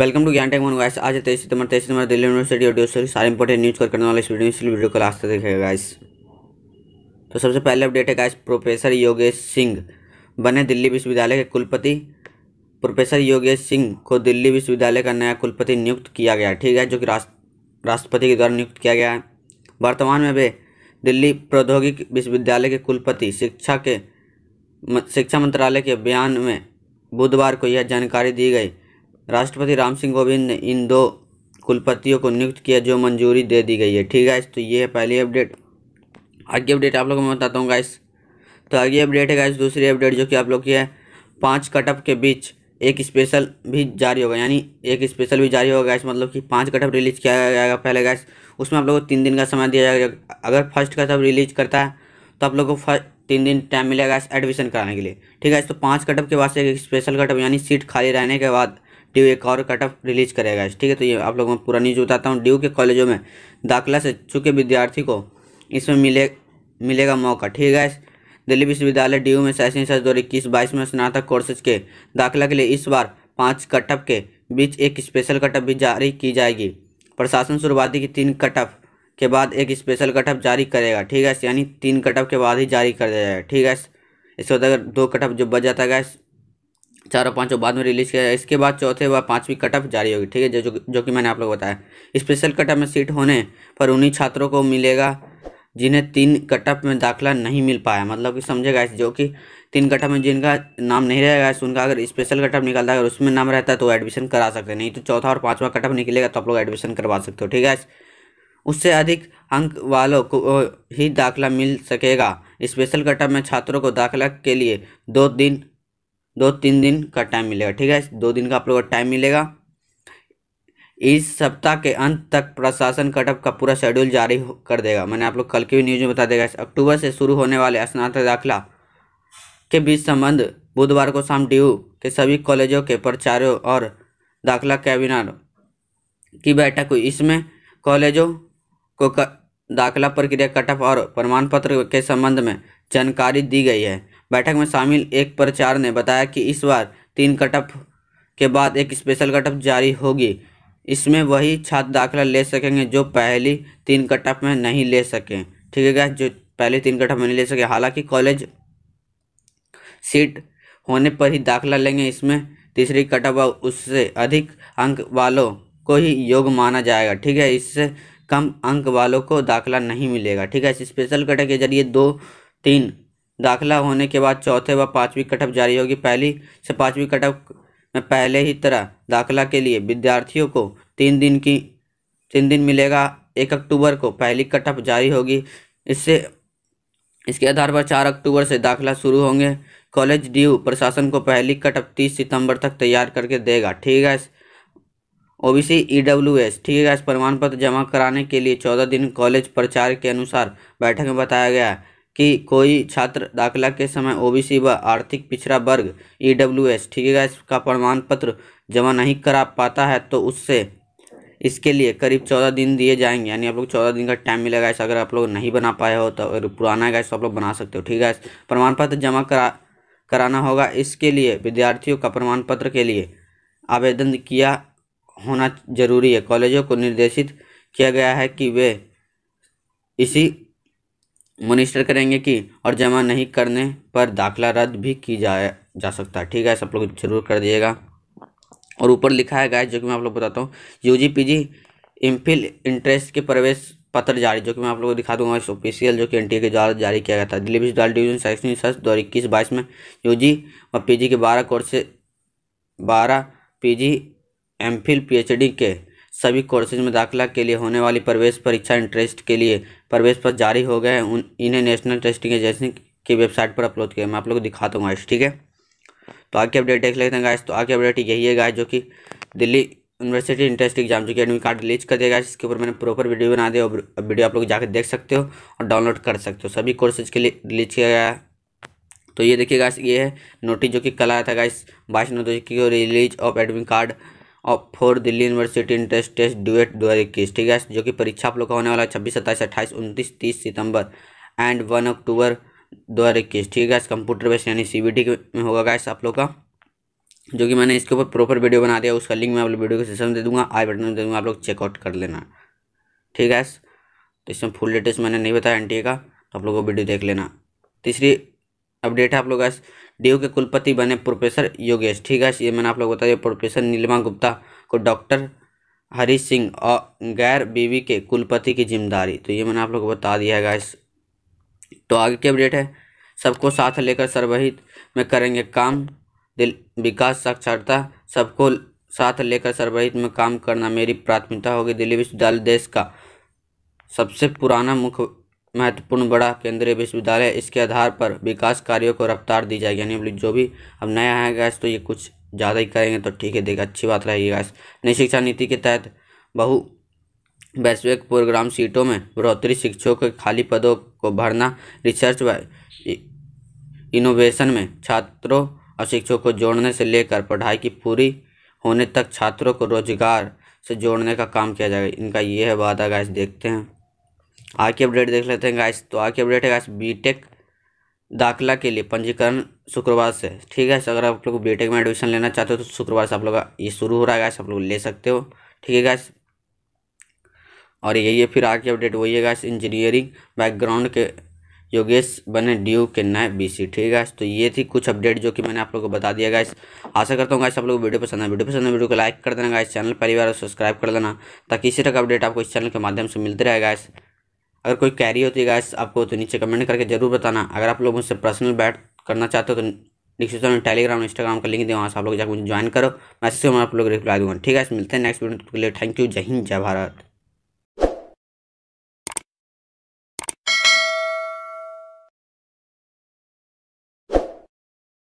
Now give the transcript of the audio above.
welcome to Gyan tech man guys आज तेईस सितंबर तेईस सितंबर दिल्ली यूनिवर्सिटी ऑडियो सभी सारे इंपॉर्टेंट न्यूज़ कर करने वाले इस वीडियो इसलिए वीडियो को लास्ट तक देखेगा गाइस तो सबसे पहले अपडेट है गाइस प्रोफेसर योगेश सिंह बने दिल्ली विश्वविद्यालय के कुलपति प्रोफेसर योगेश सिंह को दिल्ली विश्वविद्यालय का नया कुलपति नियुक्त किया गया ठीक है जो कि राष्ट्रपति के द्वारा नियुक्त किया गया है वर्तमान में वे दिल्ली प्रौद्योगिक विश्वविद्यालय के कुलपति शिक्षा के शिक्षा मंत्रालय के बयान में बुधवार को यह जानकारी दी गई राष्ट्रपति राम सिंह कोविंद ने इन दो कुलपतियों को नियुक्त किया जो मंजूरी दे दी गई है ठीक है तो ये है पहली अपडेट आगे अपडेट आप लोग को मैं बताता हूँ गाइस तो आगे अपडेट है गाइस दूसरी अपडेट जो कि आप लोग की है पाँच कटअप के बीच एक स्पेशल भी जारी होगा यानी एक स्पेशल भी जारी होगा गैस मतलब कि पांच कटअप रिलीज किया जाएगा पहले गैस उसमें आप लोगों को तीन दिन का समय दिया जाएगा अगर फर्स्ट कटअप रिलीज करता है तो आप लोग को फर्स्ट तीन दिन टाइम मिलेगा एडमिशन कराने के लिए ठीक है तो पाँच कटअप के बाद से एक स्पेशल कटअप यानी सीट खाली रहने के बाद ड्यू एक और कट ऑफ रिलीज करेगा ठीक है तो ये आप लोगों को पूरा न्यूज बताता हूँ ड्यू के कॉलेजों में दाखिला से चुके विद्यार्थी को इसमें मिले मिलेगा मौका ठीक है दिल्ली विश्वविद्यालय डी में शैक्षणिक साल दो हज़ार इक्कीस बाईस में स्नातक कोर्सेज के दाखिला के लिए इस बार पाँच कटअप के बीच एक स्पेशल कटअप भी जारी की जाएगी प्रशासन शुरुआती की तीन कटअप के बाद एक स्पेशल कटअप जारी करेगा ठीक है यानी तीन कटअप के बाद ही जारी कर दिया जाएगा ठीक है इसके बाद अगर दो कटअप जो बच जाता है चारों पाँचों बाद में रिलीज़ किया इसके बाद चौथे व पाँचवीं कटअप जारी होगी ठीक है जो जो कि मैंने आप लोग बताया स्पेशल कटअप में सीट होने पर उन्हीं छात्रों को मिलेगा जिन्हें तीन कटअप में दाखिला नहीं मिल पाया मतलब कि समझेगा इस जो कि तीन कटअप में जिनका नाम नहीं रहेगा इस उनका अगर स्पेशल कटअप निकलता है अगर उसमें नाम रहता है तो एडमिशन करा सकते हैं नहीं तो चौथा और पाँचवा कटअप निकलेगा तो आप लोग एडमिशन करवा सकते हो ठीक है उससे अधिक अंक वालों को ही दाखिला मिल सकेगा स्पेशल कटअप में छात्रों को दाखिला के लिए दो दिन दो तीन दिन का टाइम मिलेगा ठीक है दो दिन का आप लोगों को टाइम मिलेगा इस सप्ताह के अंत तक प्रशासन कटअप का पूरा शेड्यूल जारी कर देगा मैंने आप लोग कल की भी न्यूज में बता देगा अक्टूबर से शुरू होने वाले स्नातक दाखिला के बीच संबंध बुधवार को शाम डी के सभी कॉलेजों के प्राचार्यों और दाखिला कैबिनार की बैठक हुई इसमें कॉलेजों को दाखिला प्रक्रिया कटअप और प्रमाण पत्र के संबंध में जानकारी दी गई है बैठक में शामिल एक प्रचार ने बताया कि इस बार तीन कटअप के बाद एक स्पेशल कटअप जारी होगी इसमें वही छात्र दाखिला ले सकेंगे जो पहली तीन कटअप में नहीं ले सकें ठीक है क्या जो पहले तीन कटअप में नहीं ले सके हालांकि कॉलेज सीट होने पर ही दाखिला लेंगे इसमें तीसरी कटअप उससे अधिक अंक वालों को ही योग माना जाएगा ठीक है इससे कम अंक वालों को दाखिला नहीं मिलेगा ठीक है इस स्पेशल कटअप के जरिए दो तीन दाखिला होने के बाद चौथे व पाँचवीं कटअप जारी होगी पहली से पाँचवीं कटअप में पहले ही तरह दाखिला के लिए विद्यार्थियों को तीन दिन की तीन दिन मिलेगा एक अक्टूबर को पहली कटअप जारी होगी इससे इसके आधार पर चार अक्टूबर से दाखिला शुरू होंगे कॉलेज डी प्रशासन को पहली कटअप तीस सितंबर तक तैयार करके देगा ठीक है O B C E W S ठीक है इस प्रमाण पत्र जमा कराने के लिए चौदह दिन कॉलेज प्रचार के अनुसार बैठक में बताया गया है कि कोई छात्र दाखिला के समय ओबीसी व आर्थिक पिछड़ा वर्ग ईडब्ल्यूएस e है का प्रमाण पत्र जमा नहीं करा पाता है तो उससे इसके लिए करीब चौदह दिन दिए जाएंगे यानी आप लोग चौदह दिन का टाइम मिलेगा ऐसा अगर आप लोग नहीं बना पाए हो तो अगर पुराना गैस तो आप लोग बना सकते हो ठीक है प्रमाण पत्र जमा करा कराना होगा इसके लिए विद्यार्थियों का प्रमाण पत्र के लिए आवेदन किया होना जरूरी है कॉलेजों को निर्देशित किया गया है कि वे इसी मोनिस्टर करेंगे कि और जमा नहीं करने पर दाखिला रद्द भी की जाए जा सकता है ठीक है सब लोग जरूर कर दिएगा और ऊपर लिखा है गाइस जो कि मैं आप लोग बताता हूँ U G P G Phil entrance के प्रवेश पत्र जारी जो कि मैं आप लोगों को दिखा दूंगा इस ऑफिशियल जो कि एनटीए के द्वारा जारी किया गया था दिल्ली विश्वविद्यालय डिवीजन सेक्शन सर्च दो हज़ार इक्कीस बाईस में व और जी के बारह कोर्स बारह पी एच डी के सभी कोर्सेज में दाखिला के लिए होने वाली प्रवेश परीक्षा इंटरेस्ट के लिए प्रवेश पत्र जारी हो गए हैं इन्हें नेशनल टेस्टिंग एजेंसी की वेबसाइट पर अपलोड किया मैं आप लोग को दिखाता हूँ गाइस ठीक है तो आगे अपडेट देख लेते हैं गाइस तो आगे अपडेट यही है गाइस जो कि दिल्ली यूनिवर्सिटी इंटरेस्ट एग्जाम जो कि एडमिट कार्ड रिलीज कर दिया इसके ऊपर मैंने प्रॉपर वीडियो बना दिया और वीडियो आप लोग जाकर देख सकते हो और डाउनलोड कर सकते हो सभी कोर्सेज के लिए रिलीज किया गया है तो ये देखिए गाइस ये है नोटिस जो कि कल आया था गाइस बाईस नौ की रिलीज ऑफ एडमिट कार्ड और for Delhi University Entrance Test DUET दो हज़ार इक्कीस ठीक है जो कि परीक्षा आप लोग का होने वाला है छब्बीस सत्ताईस अट्ठाईस उनतीस तीस सितंबर एंड वन अक्टूबर दो हज़ार इक्कीस ठीक है कंप्यूटर बेस्ट यानी सी बी टी में होगा गैस आप लोग का जो कि मैंने इसके ऊपर प्रॉपर वीडियो बना दिया उसका लिंक मैं आप लोग वीडियो के सेशन दे दूंगा आई बटन दे दूंगा आप लोग चेकआउट कर लेना ठीक है तो इसमें फुल डिटेल्स मैंने नहीं बताया एन का तो आप लोग को वीडियो देख लेना तीसरी अपडेट है आप लोग गैस डी के कुलपति बने प्रोफेसर योगेश ठीक है ये मैंने आप लोग बताया प्रोफेसर नीलमा गुप्ता को डॉक्टर हरीश सिंह और गैर बीवी के कुलपति की जिम्मेदारी तो ये मैंने आप लोग को बता दिया है गाइस तो आगे की अपडेट है सबको साथ लेकर सर्वहित में करेंगे काम दिल विकास साक्षरता सबको साथ लेकर सर्वहित में काम करना मेरी प्राथमिकता होगी दिल्ली विश्वविद्यालय देश का सबसे पुराना मुख्य महत्वपूर्ण बड़ा केंद्रीय विश्वविद्यालय इसके आधार पर विकास कार्यों को रफ्तार दी जाएगी यानी बोली जो भी अब नया है गैस तो ये कुछ ज़्यादा ही करेंगे तो ठीक है देखिए अच्छी बात रहेगी गैस नई शिक्षा नीति के तहत बहु वैश्विक प्रोग्राम सीटों में बढ़ोतरी शिक्षकों के खाली पदों को भरना रिसर्च व इनोवेशन में छात्रों और शिक्षकों को जोड़ने से लेकर पढ़ाई की पूरी होने तक छात्रों को रोजगार से जोड़ने का काम किया जाएगा इनका ये है वादा गैस देखते हैं आज की अपडेट देख लेते हैं गाइस तो आज की अपडेट है गाइस बीटेक दाखिला के लिए पंजीकरण शुक्रवार से ठीक है अगर आप लोग बीटेक में एडमिशन लेना चाहते हो तो शुक्रवार से आप लोग ये शुरू हो रहा है गाइस आप लोग ले सकते हो ठीक है गाइस और यही है फिर आज की अपडेट वही है गाइस इंजीनियरिंग बैकग्राउंड के योगेश बने डी के नए सी ठीक है तो ये थी कुछ अपडेट जो कि मैंने आप लोगों को बता दिया गाइस आशा करता हूँ गाइस आप लोग वीडियो पसंद है वीडियो पसंद है वीडियो को लाइक कर देना गाइस चैनल परिवार और सब्सक्राइब कर देना ताकि इसी तरह का अपडेट आपको इस चैनल के माध्यम से मिलते रहे गाइस अगर कोई कैरी होती है गाइस आपको तो नीचे कमेंट करके जरूर बताना अगर आप लोग मुझसे पर्सनल बैट करना चाहते हो तो डिस्क्रिप्शन में टेलीग्राम इंस्टाग्राम का लिंक दें वहाँ से आप लोग जाकर मुझे ज्वाइन करो मैसेज में आप लोग रिप्लाई दूंगा ठीक है मिलते हैं नेक्स्ट वीडियो के लिए थैंक यू जय हिंद जय भारत